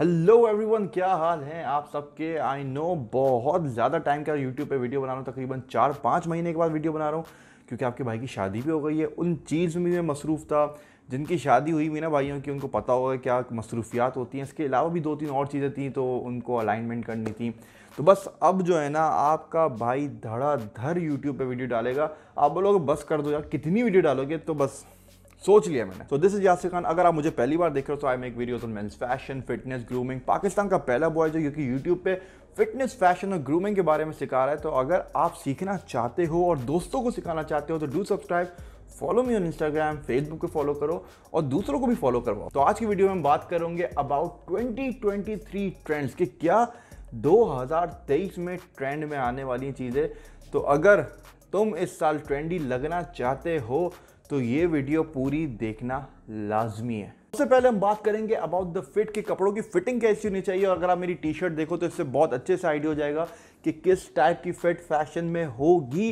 hello everyone क्या हाल है आप सबके आई नो बहुत ज़्यादा टाइम का यूट्यूब पे वीडियो बना रहा हूँ तकरीबन चार पाँच महीने के बाद वीडियो बना रहा हूँ क्योंकि आपके भाई की शादी भी हो गई है उन चीज़ में मैं मसरूफ़ था जिनकी शादी हुई भी ना भाइयों की उनको पता होगा क्या मसरूफियात होती हैं इसके अलावा भी दो तीन और चीज़ें थी तो उनको अलाइनमेंट करनी थी तो बस अब जो है ना आपका भाई धड़ाधड़ यूट्यूब पर वीडियो डालेगा आप बोलोगे बस कर दो यार कितनी वीडियो डालोगे तो बस सोच लिया मैंने तो दिस इज यासिर खान अगर आप मुझे पहली बार देख रहे हो तो I make videos on men's fashion fitness grooming Pakistan का पहला बॉय जो क्योंकि यूट्यूब पे फिटनेस फैशन और ग्रूमिंग के बारे में सिखा रहा है तो अगर आप सीखना चाहते हो और दोस्तों को सिखाना चाहते हो तो do subscribe follow me on Instagram Facebook को फॉलो करो और दूसरों को भी फॉलो करवाओ तो आज की वीडियो में बात करूंगे अबाउट थ्री ट्रेंड्स कि क्या 2023 में ट्रेंड में आने वाली चीज़ें तो अगर तुम इस साल ट्रेंडी लगना चाहते हो तो ये वीडियो पूरी देखना लाजमी है सबसे पहले हम बात करेंगे अबाउट द फिट के कपड़ों की फिटिंग कैसी होनी चाहिए और अगर आप मेरी टी शर्ट देखो तो इससे बहुत अच्छे से आइडिया हो जाएगा कि किस टाइप की फिट फैशन में होगी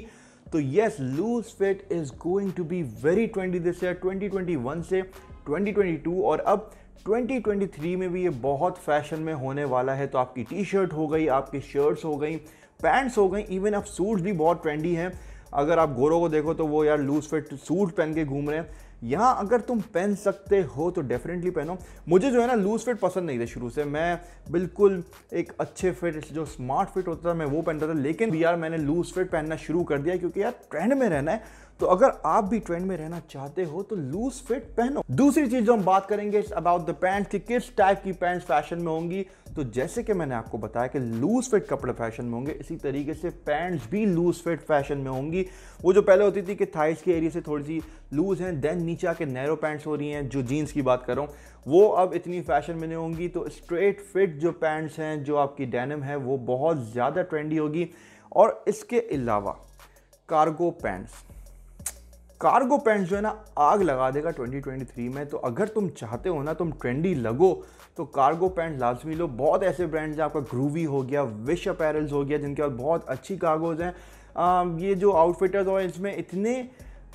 तो yes loose fit is going to be very trendy this year one से ट्वेंटी ट्वेंटी टू और अब 2023 में भी ये बहुत फैशन में होने वाला है तो आपकी टी शर्ट हो गई आपकी शर्ट्स हो गई पैंट्स हो गई इवन अब सूट्स भी बहुत ट्रेंडी हैं अगर आप गोरों को देखो तो वो यार लूज फिट सूट पहन के घूम रहे हैं यहाँ अगर तुम पहन सकते हो तो डेफिनेटली पहनो मुझे जो है ना लूज फिट पसंद नहीं थे शुरू से मैं बिल्कुल एक अच्छे फिट जो स्मार्ट फिट होता था मैं वो पहनता था लेकिन यार मैंने लूज फिट पहनना शुरू कर दिया क्योंकि यार ट्रेंड में रहना है तो अगर आप भी ट्रेंड में रहना चाहते हो तो लूज फिट पहनो दूसरी चीज जो हम बात करेंगे अबाउट द पैंट कि किस टाइप की पैंट फैशन में होंगी तो जैसे कि मैंने आपको बताया कि लूज फिट कपड़े फैशन में होंगे इसी तरीके से पैंट्स भी लूज फिट फैशन में होंगी वो जो पहले होती थी कि थाइस के एरिया से थोड़ी सी लूज हैं देन नीचे के नैरो पैंट्स हो रही हैं जो जीन्स की बात कर रहा हूँ वो अब इतनी फैशन में नहीं होंगी तो स्ट्रेट फिट जो पैंट्स हैं जो आपकी डेनिम है वो बहुत ज़्यादा ट्रेंडी होगी और इसके अलावा कार्गो पैंट्स कार्गो पैंट जो है ना आग लगा देगा 2023 में तो अगर तुम चाहते हो ना तुम ट्रेंडी लगो तो कार्गो पैंट लाजमी लो बहुत ऐसे ब्रांड्स हैं आपका ग्रूवी हो गया विश अपैरल्स हो गया जिनके पास बहुत अच्छी कार्गोज हैं ये जो आउटफिटर्स और इसमें इतने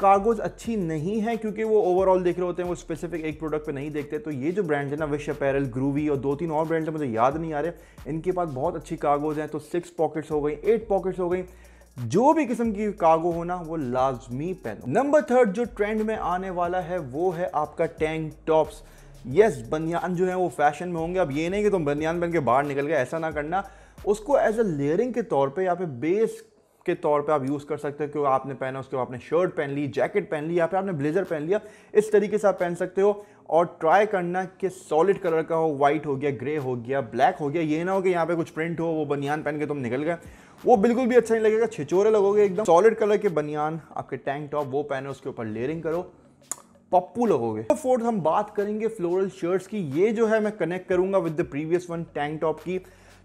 कार्गोज अच्छी नहीं है क्योंकि वो ओवरऑल देख रहे होते हैं वो स्पेसिफिक एक प्रोडक्ट पे नहीं देखते तो ये जो ब्रांड है ना विश अपैरल ग्रूवी और दो तीन और ब्रांड हैं मुझे याद नहीं आ रहे इनके पास बहुत अच्छी कार्गोज हैं तो सिक्स पॉकेट्स हो गई एट पॉकेट्स हो गई जो भी किस्म की कार्गो होना वो लाजमी पहनो नंबर थर्ड जो ट्रेंड में आने वाला है वो है आपका टैंक टॉप्स यस बनियान जो है वो फैशन में होंगे अब ये नहीं कि तुम बनियान बन के बाहर निकल गए ऐसा ना करना उसको एज अ लेयरिंग के तौर पे या पे बेस के तौर पे आप यूज़ कर सकते हो क्यों आपने पहना उसके बाद आपने शर्ट पहन ली जैकेट पहन ली या फिर आपने ब्लेजर पहन लिया इस तरीके से आप पहन सकते हो और ट्राई करना कि सॉलिड कलर का हो वाइट हो गया ग्रे हो गया ब्लैक हो गया ये ना हो कि यहाँ पे कुछ प्रिंट हो वो बनियान पहन के तुम निकल गए वो बिल्कुल भी अच्छा नहीं लगेगा छिचोरे लगोगे एकदम सॉलिड कलर के बनियान आपके टैंक टॉप वो पहने उसके ऊपर लेयरिंग करो पप्पू लगोगे तो फोर्थ हम बात करेंगे फ्लोरल शर्ट्स की ये जो है मैं कनेक्ट करूंगा with the previous one tank top की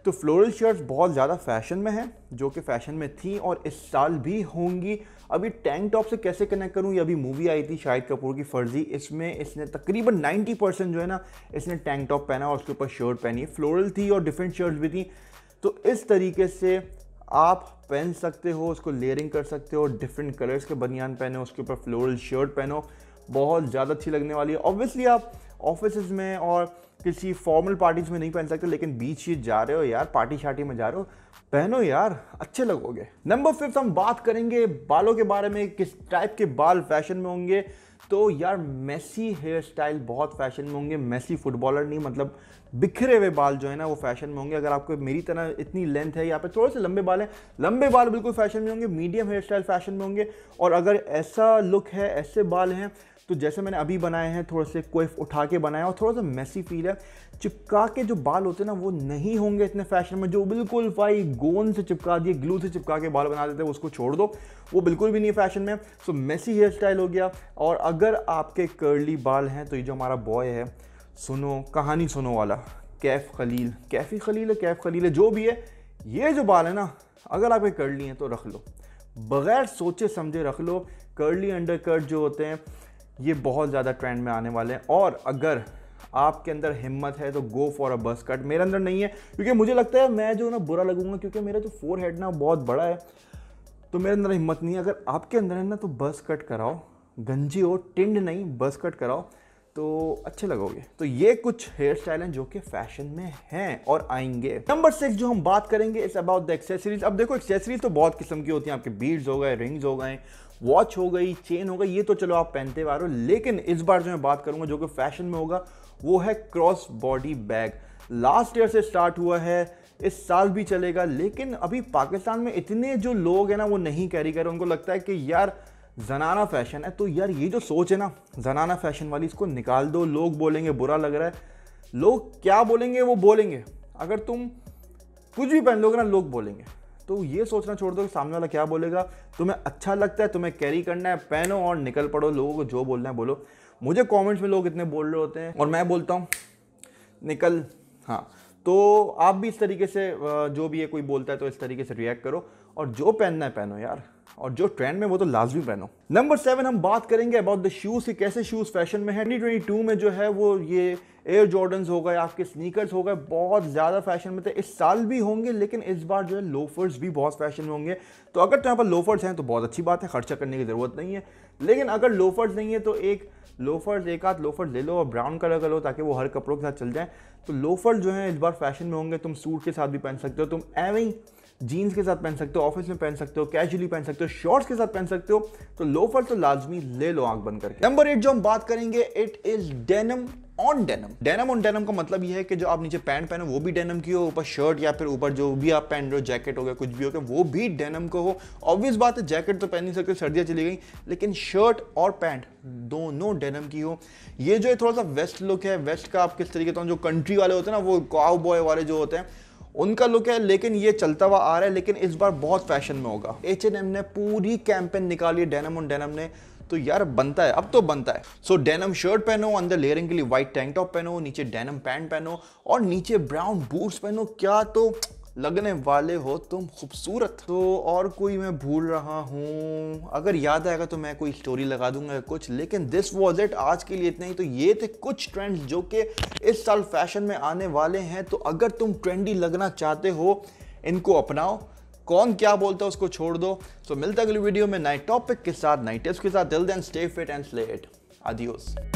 तो फ्लोरल शर्ट्स बहुत ज़्यादा फैशन में हैं जो कि फैशन में थी और इस साल भी होंगी अभी टैंक टॉप से कैसे कनेक्ट करूं ये अभी मूवी आई थी शाहिद कपूर की फर्जी इसमें इसने तकरीबन 90 परसेंट जो है ना इसने टैंक टॉप पहना और उसके ऊपर शर्ट पहनी फ्लोरल थी और डिफरेंट शर्ट्स भी थी तो इस तरीके से आप पहन सकते हो उसको लेयरिंग कर सकते हो डिफरेंट कलर्स के बनियान पहनो उसके ऊपर फ्लोरल शर्ट पहनो बहुत ज़्यादा अच्छी लगने वाली है ऑब्वियसली आप ऑफिस में और किसी फॉर्मल पार्टीज में नहीं पहन सकते लेकिन बीच ये जा रहे हो यार पार्टी शार्टी में जा रहे हो पहनो यार अच्छे लगोगे नंबर फिफ्थ हम बात करेंगे बालों के बारे में किस टाइप के बाल फैशन में होंगे तो यार मेसी हेयर स्टाइल बहुत फैशन में होंगे मेसी फुटबॉलर नहीं मतलब बिखरे हुए बाल जो है ना वो फैशन में होंगे अगर आपको मेरी तरह इतनी लेंथ है यहाँ पे थोड़े से लंबे बाल हैं लंबे बाल बिल्कुल फैशन में होंगे मीडियम हेयर स्टाइल फैशन में होंगे और अगर ऐसा लुक है ऐसे बाल हैं तो जैसे मैंने अभी बनाए हैं थोड़े से कोइफ उठा के बनाया और थोड़ा सा मेसी फील है चिपका के जो बाल होते हैं ना वो नहीं होंगे इतने फैशन में जो बिल्कुल भाई गोंद से चिपका दिए ग्लू से चिपका के बाल बना देते हैं उसको छोड़ दो वो बिल्कुल भी नहीं फैशन में सो मेसी हेयर स्टाइल हो गया और अगर आपके कर्ली बाल हैं तो ये जो हमारा बॉय है सुनो कहानी सुनो वाला कैफ खलील कैफी खलील है कैफ खलील है जो भी है ये जो बाल है ना अगर आपके कर्ली हैं तो रख लो बगैर सोचे समझे रख लो कर्ली अंडर जो होते हैं ये बहुत ज़्यादा ट्रेंड में आने वाले हैं और अगर आपके अंदर हिम्मत है तो गो फॉर अ बस कट मेरे अंदर नहीं है क्योंकि मुझे लगता है मैं जो ना बुरा लगूंगा क्योंकि मेरा जो फोर हेड ना बहुत बड़ा है तो मेरे अंदर हिम्मत नहीं है अगर आपके अंदर है ना तो बस कट कराओ गंजी हो टिंड नहीं बस कट कराओ तो अच्छे लगोगे तो ये कुछ हेयर स्टाइल हैं जो कि फैशन में हैं और आएंगे नंबर सिक्स जो हम बात करेंगे इस अबाउट द एक्सेसरीज अब देखो एक्सेसरीज तो बहुत किस्म की होती हैं आपके बीड्स हो गए रिंग्स हो गए वॉच हो गई चेन हो गई ये तो चलो आप पहनते रहे हो लेकिन इस बार जो मैं बात करूँगा जो कि फैशन में होगा वो है cross body bag last year से स्टार्ट हुआ है इस साल भी चलेगा लेकिन अभी पाकिस्तान में इतने जो लोग हैं ना वो नहीं कैरी कर रहे उनको लगता है कि यार जनाना फैशन है तो यार ये जो सोच है ना जनाना फैशन वाली इसको निकाल दो लोग बोलेंगे बुरा लग रहा है लोग क्या बोलेंगे वो बोलेंगे अगर तुम कुछ भी पहन लोगे ना लोग बोलेंगे तो ये सोचना छोड़ दो कि सामने वाला क्या बोलेगा तुम्हें अच्छा लगता है तुम्हें कैरी करना है पहनो और निकल पड़ो लोगों को जो बोलना है बोलो मुझे कॉमेंट्स में लोग इतने बोल रहे होते हैं और मैं बोलता हूँ निकल हाँ तो आप भी इस तरीके से जो भी ये कोई बोलता है तो इस तरीके से रिएक्ट करो और जो पहनना है पहनो यार और जो ट्रेंड में वो तो लाजमी पहनो नंबर सेवन हम बात करेंगे अबाउट द शूज़ की कैसे शूज़ फैशन में है ट्वेंटी टू में जो है वो ये एयर जॉर्डन हो गए आपके स्नीकर्स हो गए बहुत ज़्यादा फैशन में थे इस साल भी होंगे लेकिन इस बार जो है लोफर्स भी बहुत फैशन में होंगे तो अगर तो यहाँ पर लोफर्स हैं तो बहुत अच्छी बात है खर्चा करने की ज़रूरत नहीं है लेकिन अगर लोफर्स नहीं है तो एक लोफर्स एक आध लोफर ले लो और ब्राउन कलर कर लो ताकि वो हर कपड़ों के साथ चल जाए तो लोफर जो है इस बार फैशन में होंगे तुम सूट के साथ भी पहन सकते हो तुम एविंग जीन्स के साथ पहन सकते हो ऑफिस में पहन सकते हो कैजुअली पहन सकते हो शॉर्ट्स के साथ पहन सकते हो तो लोफर तो लाजमी ले लो आंख बंद करके नंबर एट जो हम बात करेंगे it is denim on denim denim on denim का मतलब यह है कि जो आप नीचे पैंट पहनो वो भी डेनम की हो ऊपर शर्ट या फिर ऊपर जो भी आप पहन रहे हो जैकेट हो गया कुछ भी हो गया वो भी डेनम का हो ऑब्वियस बात है जैकेट तो पहन नहीं सकते सर्दियां चली गई लेकिन शर्ट और पैंट दोनों डेनम की हो ये जो है थोड़ा सा वेस्ट लुक है वेस्ट का आप किस तरीके से तो जो कंट्री वाले होते हैं ना वो काउ बॉय वाले जो होते हैं उनका लुक है लेकिन ये चलता हुआ आ रहा है लेकिन इस बार बहुत फैशन में होगा एच एन एम ने पूरी कैंपेन निकाली डेनम और डेनम ने तो यार बनता है अब तो बनता है सो so, डेनम शर्ट पहनो अंदर लेयरिंग के लिए व्हाइट टैंक टॉप पहनो नीचे डेनम पैंट पहनो और नीचे ब्राउन बूट्स पहनो क्या तो लगने वाले हो तुम खूबसूरत तो और कोई मैं भूल रहा हूँ अगर याद आएगा तो मैं कोई स्टोरी लगा दूंगा कुछ लेकिन दिस वॉज इट आज के लिए इतना ही तो ये थे कुछ ट्रेंड्स जो कि इस साल फैशन में आने वाले हैं तो अगर तुम ट्रेंडी लगना चाहते हो इनको अपनाओ कौन क्या बोलता है उसको छोड़ दो सो तो so, मिलता अगली वीडियो में नए टॉपिक के साथ नए टिप्स के साथ till then stay fit and slay आदिओस